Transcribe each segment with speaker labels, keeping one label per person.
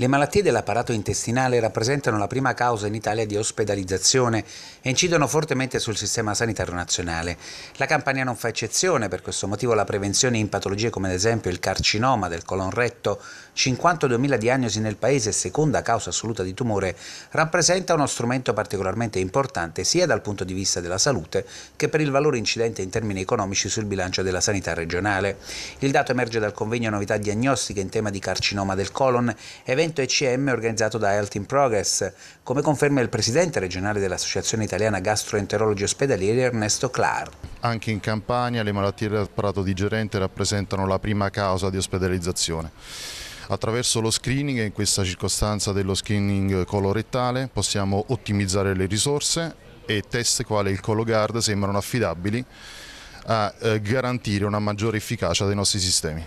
Speaker 1: Le malattie dell'apparato intestinale rappresentano la prima causa in Italia di ospedalizzazione e incidono fortemente sul sistema sanitario nazionale. La Campania non fa eccezione, per questo motivo la prevenzione in patologie come ad esempio il carcinoma del colon retto, 52.000 diagnosi nel paese, e seconda causa assoluta di tumore, rappresenta uno strumento particolarmente importante sia dal punto di vista della salute che per il valore incidente in termini economici sul bilancio della sanità regionale. Il dato emerge dal convegno Novità diagnostiche in tema di carcinoma del colon, evento evento ECM organizzato da Health in Progress, come conferma il presidente regionale dell'Associazione Italiana Gastroenterologi Ospedalieri Ernesto Clar.
Speaker 2: Anche in Campania le malattie dell'apparato digerente rappresentano la prima causa di ospedalizzazione. Attraverso lo screening, in questa circostanza dello screening colorettale, possiamo ottimizzare le risorse e test quali il Cologuard sembrano affidabili a eh, garantire una maggiore efficacia dei nostri sistemi.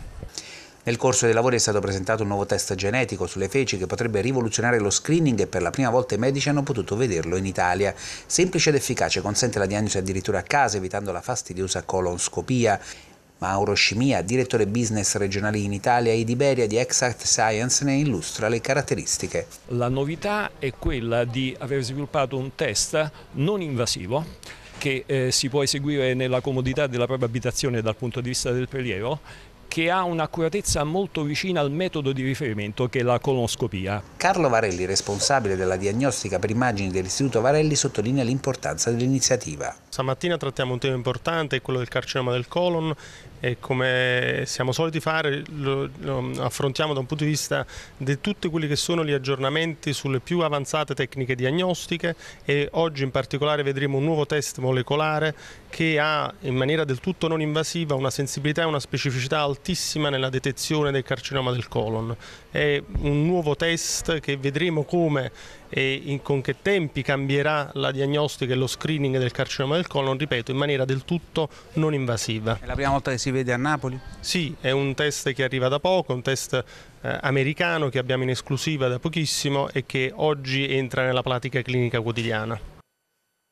Speaker 1: Nel corso dei lavori è stato presentato un nuovo test genetico sulle feci che potrebbe rivoluzionare lo screening e per la prima volta i medici hanno potuto vederlo in Italia. Semplice ed efficace, consente la diagnosi addirittura a casa evitando la fastidiosa colonscopia. Mauro Scimia, direttore business regionale in Italia ed Iberia di Exact Science, ne illustra le caratteristiche.
Speaker 3: La novità è quella di aver sviluppato un test non invasivo che eh, si può eseguire nella comodità della propria abitazione dal punto di vista del prelievo che ha un'accuratezza molto vicina al metodo di riferimento che è la
Speaker 1: colonoscopia. Carlo Varelli, responsabile della diagnostica per immagini dell'Istituto Varelli, sottolinea l'importanza dell'iniziativa.
Speaker 4: Stamattina trattiamo un tema importante, quello del carcinoma del colon e come siamo soliti fare lo, lo, affrontiamo da un punto di vista di tutti quelli che sono gli aggiornamenti sulle più avanzate tecniche diagnostiche e oggi in particolare vedremo un nuovo test molecolare che ha in maniera del tutto non invasiva una sensibilità e una specificità altissima nella detezione del carcinoma del colon. È un nuovo test che vedremo come e in, con che tempi cambierà la diagnostica e lo screening del carcinoma del colon, ripeto, in maniera del tutto non invasiva. È la prima volta che si vede a Napoli? Sì, è un test che arriva da poco, è un test eh, americano che abbiamo in esclusiva da pochissimo e che oggi entra nella pratica clinica quotidiana.